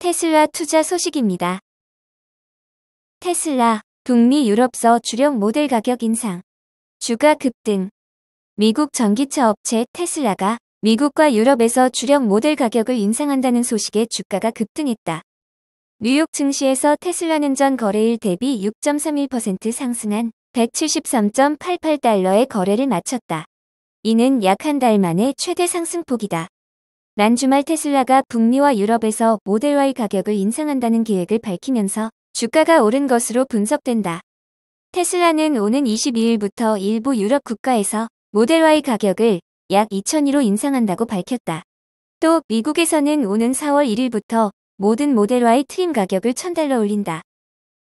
테슬라 투자 소식입니다. 테슬라, 북미 유럽서 주력 모델 가격 인상, 주가 급등. 미국 전기차 업체 테슬라가 미국과 유럽에서 주력 모델 가격을 인상한다는 소식에 주가가 급등했다. 뉴욕 증시에서 테슬라는 전 거래일 대비 6.31% 상승한 173.88달러의 거래를 마쳤다. 이는 약 한 달 만에 최대 상승폭이다. 난 주말 테슬라가 북미와 유럽에서 모델 Y 가격을 인상한다는 계획을 밝히면서 주가가 오른 것으로 분석된다. 테슬라는 오는 22일부터 일부 유럽 국가에서 모델 Y 가격을 약 2,000위로 인상한다고 밝혔다. 또 미국에서는 오는 4월 1일부터 모든 모델 Y 트림 가격을 1,000달러 올린다.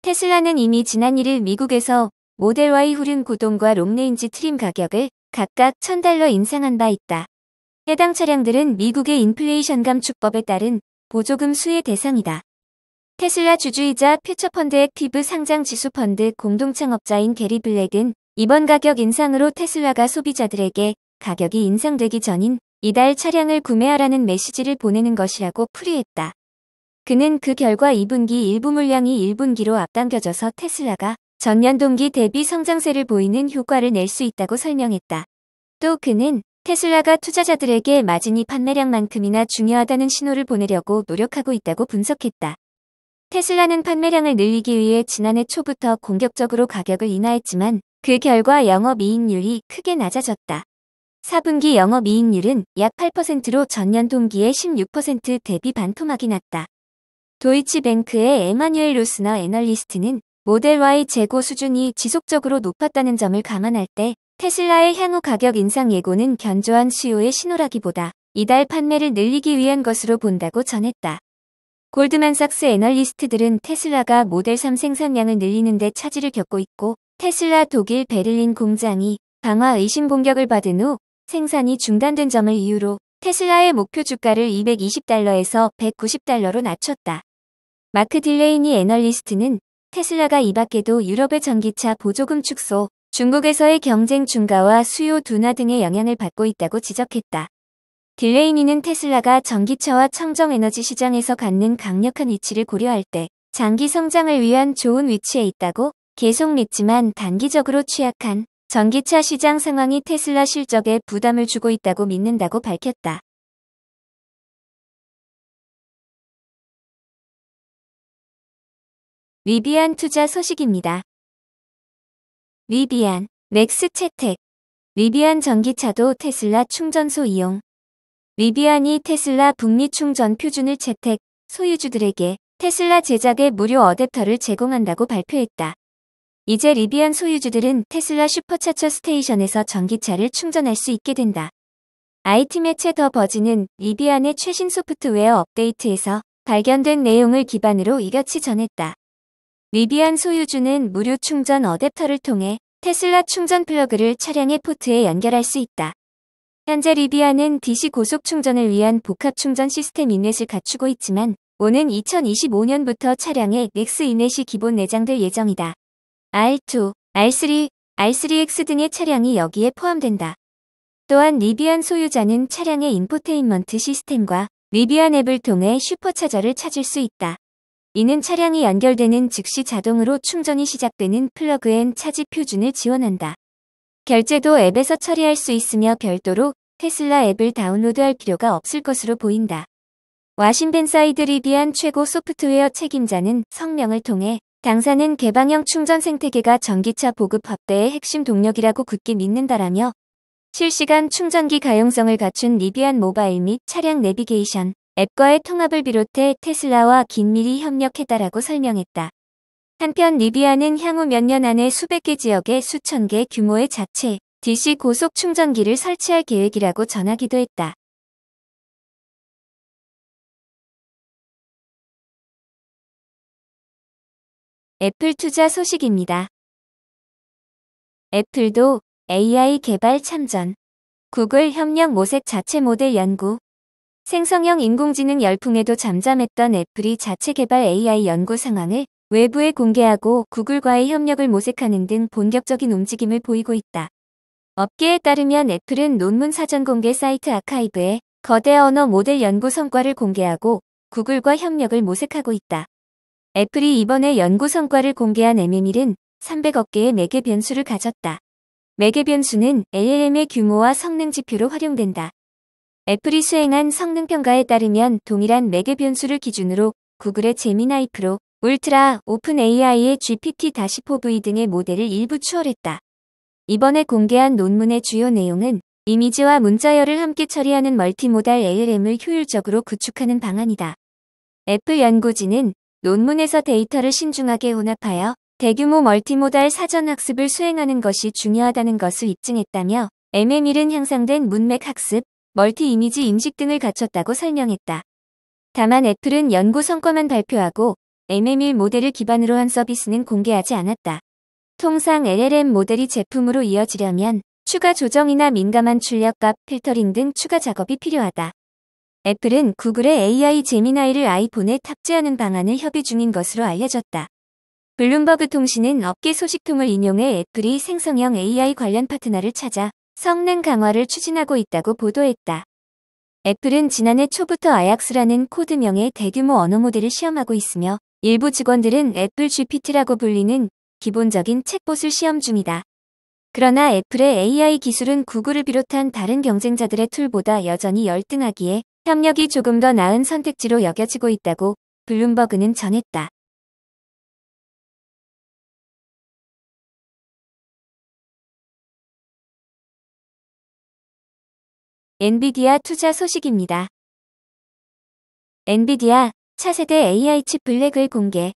테슬라는 이미 지난 1일 미국에서 모델 Y 후륜 구동과 롱레인지 트림 가격을 각각 1,000달러 인상한 바 있다. 해당 차량들은 미국의 인플레이션 감축법에 따른 보조금 수혜 대상이다. 테슬라 주주이자 퓨처펀드 액티브 상장 지수 펀드 공동창업자인 게리 블랙은 이번 가격 인상으로 테슬라가 소비자들에게 가격이 인상되기 전인 이달 차량을 구매하라는 메시지를 보내는 것이라고 풀이했다. 그는 그 결과 2분기 일부 물량이 1분기로 앞당겨져서 테슬라가 전년 동기 대비 성장세를 보이는 효과를 낼 수 있다고 설명했다. 또 그는 테슬라가 투자자들에게 마진이 판매량만큼이나 중요하다는 신호를 보내려고 노력하고 있다고 분석했다. 테슬라는 판매량을 늘리기 위해 지난해 초부터 공격적으로 가격을 인하했지만 그 결과 영업이익률이 크게 낮아졌다. 4분기 영업이익률은 약 8%로 전년 동기의 16% 대비 반토막이 났다. 도이치뱅크의 에마뉴엘 로스너 애널리스트는 모델 Y 재고 수준이 지속적으로 높았다는 점을 감안할 때 테슬라의 향후 가격 인상 예고는 견조한 수요의 신호라기보다 이달 판매를 늘리기 위한 것으로 본다고 전했다. 골드만삭스 애널리스트들은 테슬라가 모델 3 생산량을 늘리는 데 차질을 겪고 있고 테슬라 독일 베를린 공장이 강화 의심 공격을 받은 후 생산이 중단된 점을 이유로 테슬라의 목표 주가를 220달러에서 190달러로 낮췄다. 마크 딜레이니 애널리스트는 테슬라가 이 밖에도 유럽의 전기차 보조금 축소, 중국에서의 경쟁 증가와 수요 둔화 등의 영향을 받고 있다고 지적했다. 딜레이니는 테슬라가 전기차와 청정에너지 시장에서 갖는 강력한 위치를 고려할 때 장기 성장을 위한 좋은 위치에 있다고 계속 믿지만 단기적으로 취약한 전기차 시장 상황이 테슬라 실적에 부담을 주고 있다고 믿는다고 밝혔다. 위비안 투자 소식입니다. 리비안, 맥스 채택. 리비안 전기차도 테슬라 충전소 이용. 리비안이 테슬라 북미 충전 표준을 채택, 소유주들에게 테슬라 제작의 무료 어댑터를 제공한다고 발표했다. 이제 리비안 소유주들은 테슬라 슈퍼차처 스테이션에서 전기차를 충전할 수 있게 된다. IT 매체 더버지는 리비안의 최신 소프트웨어 업데이트에서 발견된 내용을 기반으로 이같이 전했다. 리비안 소유주는 무료 충전 어댑터를 통해 테슬라 충전 플러그를 차량의 포트에 연결할 수 있다. 현재 리비안은 DC 고속 충전을 위한 복합 충전 시스템 인넷을 갖추고 있지만 오는 2025년부터 차량에 넥스 인넷이 기본 내장될 예정이다. R2, R3, R3X 등의 차량이 여기에 포함된다. 또한 리비안 소유자는 차량의 인포테인먼트 시스템과 리비안 앱을 통해 슈퍼차저를 찾을 수 있다. 이는 차량이 연결되는 즉시 자동으로 충전이 시작되는 플러그앤 차지 표준을 지원한다. 결제도 앱에서 처리할 수 있으며 별도로 테슬라 앱을 다운로드할 필요가 없을 것으로 보인다. 와신벤사이드 리비안 최고 소프트웨어 책임자는 성명을 통해 당사는 개방형 충전 생태계가 전기차 보급 확대의 핵심 동력이라고 굳게 믿는다라며 실시간 충전기 가용성을 갖춘 리비안 모바일 및 차량 내비게이션, 앱과의 통합을 비롯해 테슬라와 긴밀히 협력했다라고 설명했다. 한편 리비아는 향후 몇 년 안에 수백 개 지역에 수천 개 규모의 자체 DC 고속 충전기를 설치할 계획이라고 전하기도 했다. 애플 투자 소식입니다. 애플도 AI 개발 참전, 구글 협력 모색 자체 모델 연구, 생성형 인공지능 열풍에도 잠잠했던 애플이 자체 개발 AI 연구 상황을 외부에 공개하고 구글과의 협력을 모색하는 등 본격적인 움직임을 보이고 있다. 업계에 따르면 애플은 논문 사전 공개 사이트 아카이브에 거대 언어 모델 연구 성과를 공개하고 구글과 협력을 모색하고 있다. 애플이 이번에 연구 성과를 공개한 MML은 300억 개의 매개 변수를 가졌다. 매개 변수는 LLM의 규모와 성능 지표로 활용된다. 애플이 수행한 성능평가에 따르면 동일한 매개 변수를 기준으로 구글의 제미나이프로 울트라, 오픈 AI의 GPT-4V 등의 모델을 일부 추월했다. 이번에 공개한 논문의 주요 내용은 이미지와 문자열을 함께 처리하는 멀티모달 ALM을 효율적으로 구축하는 방안이다. 애플 연구진은 논문에서 데이터를 신중하게 혼합하여 대규모 멀티모달 사전학습을 수행하는 것이 중요하다는 것을 입증했다며 MML은 향상된 문맥 학습, 멀티 이미지 인식 등을 갖췄다고 설명했다. 다만 애플은 연구 성과만 발표하고 MM일 모델을 기반으로 한 서비스는 공개하지 않았다. 통상 LLM 모델이 제품으로 이어지려면 추가 조정이나 민감한 출력값, 필터링 등 추가 작업이 필요하다. 애플은 구글의 AI 제미나이를 아이폰에 탑재하는 방안을 협의 중인 것으로 알려졌다. 블룸버그 통신은 업계 소식통을 인용해 애플이 생성형 AI 관련 파트너를 찾아 성능 강화를 추진하고 있다고 보도했다. 애플은 지난해 초부터 아약스라는 코드명의 대규모 언어 모델을 시험하고 있으며 일부 직원들은 애플 GPT라고 불리는 기본적인 챗봇을 시험 중이다. 그러나 애플의 AI 기술은 구글을 비롯한 다른 경쟁자들의 툴보다 여전히 열등하기에 협력이 조금 더 나은 선택지로 여겨지고 있다고 블룸버그는 전했다. 엔비디아 투자 소식입니다. 엔비디아 차세대 AI 칩 블랙을 공개.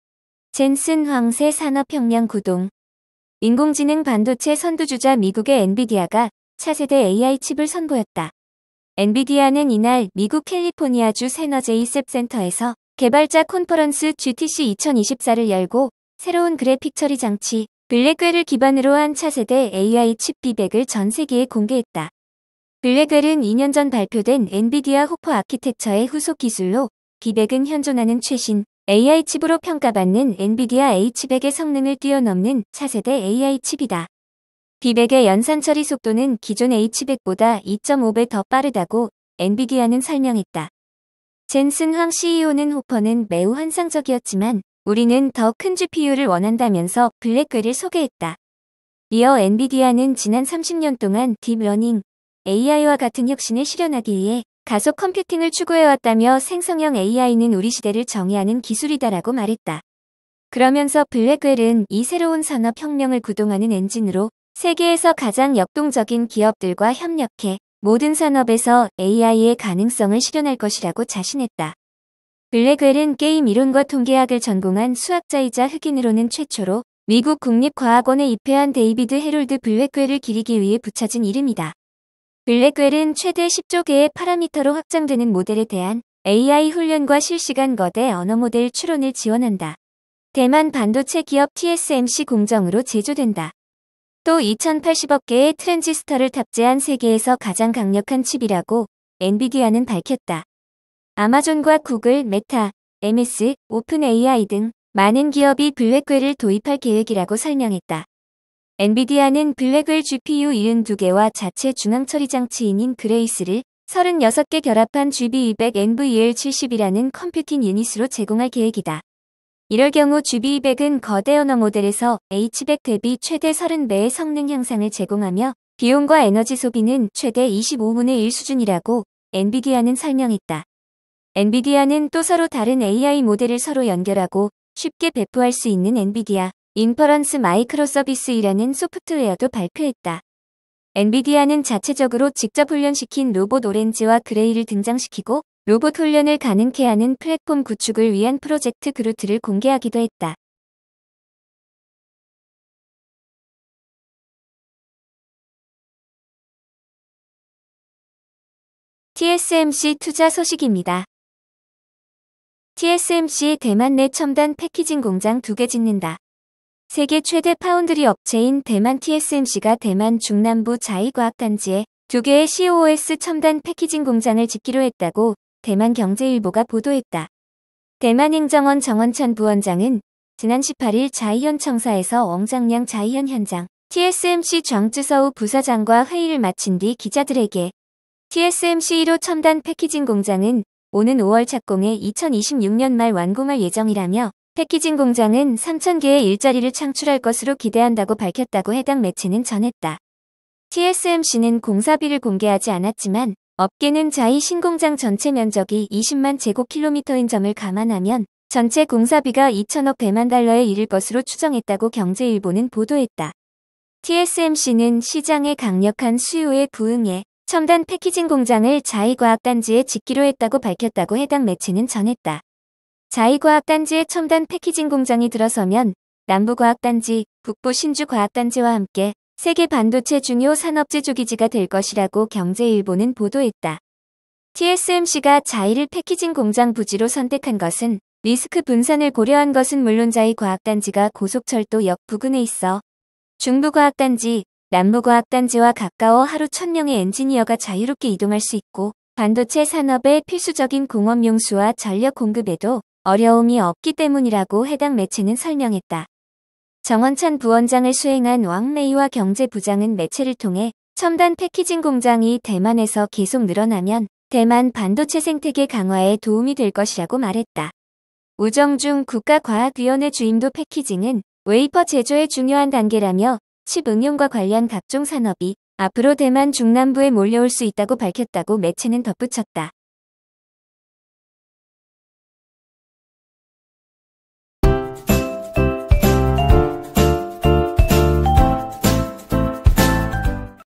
젠슨 황새 산업혁명 구동. 인공지능 반도체 선두주자 미국의 엔비디아가 차세대 AI 칩을 선보였다. 엔비디아는 이날 미국 캘리포니아주 세너제이 셉센터에서 개발자 콘퍼런스 GTC 2024를 열고 새로운 그래픽 처리 장치 블랙웰을 기반으로 한 차세대 AI 칩 비백을 전 세계에 공개했다. 블랙웰은 2년 전 발표된 엔비디아 호퍼 아키텍처의 후속 기술로 b 백은 현존하는 최신 AI 칩으로 평가받는 엔비디아 H100의 성능을 뛰어넘는 차세대 AI 칩이다. 비백의 연산 처리 속도는 기존 H100보다 2.5배 더 빠르다고 엔비디아는 설명했다. 젠슨 황 CEO는 호퍼는 매우 환상적이었지만 우리는 더 큰 GPU를 원한다면서 블랙웰을 소개했다. 이어 엔비디아는 지난 30년 동안 딥러닝, AI와 같은 혁신을 실현하기 위해 가속 컴퓨팅을 추구해왔다며 생성형 AI는 우리 시대를 정의하는 기술이다라고 말했다. 그러면서 블랙웰은 이 새로운 산업 혁명을 구동하는 엔진으로 세계에서 가장 역동적인 기업들과 협력해 모든 산업에서 AI의 가능성을 실현할 것이라고 자신했다. 블랙웰은 게임 이론과 통계학을 전공한 수학자이자 흑인으로는 최초로 미국 국립과학원에 입회한 데이비드 해롤드 블랙웰을 기리기 위해 붙여진 이름이다. 블랙웰은 최대 10조개의 파라미터로 확장되는 모델에 대한 AI 훈련과 실시간 거대 언어 모델 추론을 지원한다. 대만 반도체 기업 TSMC 공정으로 제조된다. 또 2080억 개의 트랜지스터를 탑재한 세계에서 가장 강력한 칩이라고 엔비디아는 밝혔다. 아마존과 구글, 메타, MS, 오픈 AI 등 많은 기업이 블랙웰을 도입할 계획이라고 설명했다. 엔비디아는 블랙을 GPU 72개와 자체 중앙처리 장치인인 그레이스를 36개 결합한 GB200NVL70이라는 컴퓨팅 유닛으로 제공할 계획이다. 이럴 경우 GB200은 거대 언어 모델에서 H100 e 대비 최대 30배의 성능 향상을 제공하며 비용과 에너지 소비는 최대 25분의 1 수준이라고 엔비디아는 설명했다. 엔비디아는 또 서로 다른 AI 모델을 서로 연결하고 쉽게 배포할 수 있는 엔비디아 인퍼런스 마이크로 서비스이라는 소프트웨어도 발표했다. 엔비디아는 자체적으로 직접 훈련시킨 로봇 오렌지와 그레이를 등장시키고 로봇 훈련을 가능케 하는 플랫폼 구축을 위한 프로젝트 그루트를 공개하기도 했다. TSMC 투자 소식입니다. TSMC 대만 내 첨단 패키징 공장 두 개 짓는다. 세계 최대 파운드리 업체인 대만 TSMC가 대만 중남부 자이과학단지에 두 개의 COS 첨단 패키징 공장을 짓기로 했다고 대만 경제일보가 보도했다. 대만 행정원 정원천 부원장은 지난 18일 자이현 청사에서 엉장량 자이현 현장 TSMC 정주서우 부사장과 회의를 마친 뒤 기자들에게 TSMC 1호 첨단 패키징 공장은 오는 5월 착공해 2026년 말 완공할 예정이라며 패키징 공장은 3,000개의 일자리를 창출할 것으로 기대한다고 밝혔다고 해당 매체는 전했다. TSMC는 공사비를 공개하지 않았지만 업계는 자이 신공장 전체 면적이 20만 제곱킬로미터인 점을 감안하면 전체 공사비가 2천억 배만 달러에 이를 것으로 추정했다고 경제일보는 보도했다. TSMC는 시장의 강력한 수요에 부응해 첨단 패키징 공장을 자이과학단지에 짓기로 했다고 밝혔다고 해당 매체는 전했다. 자이과학단지의 첨단 패키징 공장이 들어서면 남부과학단지, 북부 신주과학단지와 함께 세계 반도체 중요 산업재 조기지가 될 것이라고 경제일보는 보도했다. TSMC가 자이를 패키징 공장 부지로 선택한 것은 리스크 분산을 고려한 것은 물론 자이과학단지가 고속철도 역 부근에 있어 중부과학단지, 남부과학단지와 가까워 하루 1000명의 엔지니어가 자유롭게 이동할 수 있고 반도체 산업의 필수적인 공업용수와 전력 공급에도 어려움이 없기 때문이라고 해당 매체는 설명했다. 정원찬 부원장을 수행한 왕메이와 경제부장은 매체를 통해 첨단 패키징 공장이 대만에서 계속 늘어나면 대만 반도체 생태계 강화에 도움이 될 것이라고 말했다. 우정중 국가과학위원회 주임도 패키징은 웨이퍼 제조의 중요한 단계라며 칩 응용과 관련 각종 산업이 앞으로 대만 중남부에 몰려올 수 있다고 밝혔다고 매체는 덧붙였다.